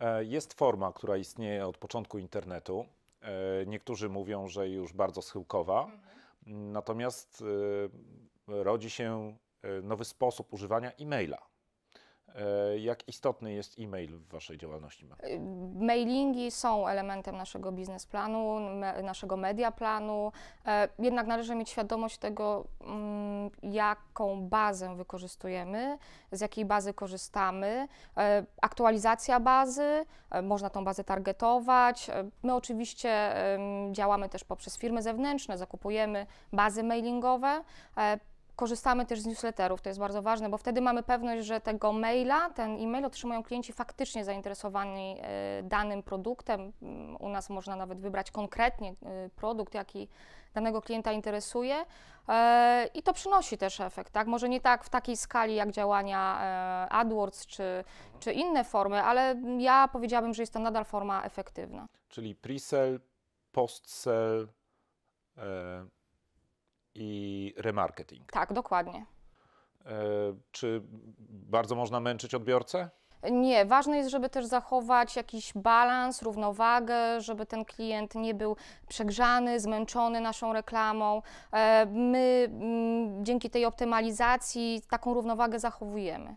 E, jest forma, która istnieje od początku internetu. E, niektórzy mówią, że już bardzo schyłkowa, mhm. natomiast e, rodzi się nowy sposób używania e-maila. E, jak istotny jest e-mail w Waszej działalności? Y, mailingi są elementem naszego biznesplanu, me, naszego media planu. E, jednak należy mieć świadomość tego, mm, jaką bazę wykorzystujemy, z jakiej bazy korzystamy. E, aktualizacja bazy, można tą bazę targetować. My oczywiście działamy też poprzez firmy zewnętrzne, zakupujemy bazy mailingowe korzystamy też z newsletterów, to jest bardzo ważne, bo wtedy mamy pewność, że tego maila, ten e-mail otrzymują klienci faktycznie zainteresowani e, danym produktem. Mm, u nas można nawet wybrać konkretnie e, produkt, jaki danego klienta interesuje e, i to przynosi też efekt, tak? Może nie tak w takiej skali jak działania AdWords czy, czy inne formy, ale ja powiedziałabym, że jest to nadal forma efektywna. Czyli pre-sell, post-sell, i remarketing. Tak, dokładnie. E, czy bardzo można męczyć odbiorcę? Nie, ważne jest, żeby też zachować jakiś balans, równowagę, żeby ten klient nie był przegrzany, zmęczony naszą reklamą. E, my mm, dzięki tej optymalizacji taką równowagę zachowujemy.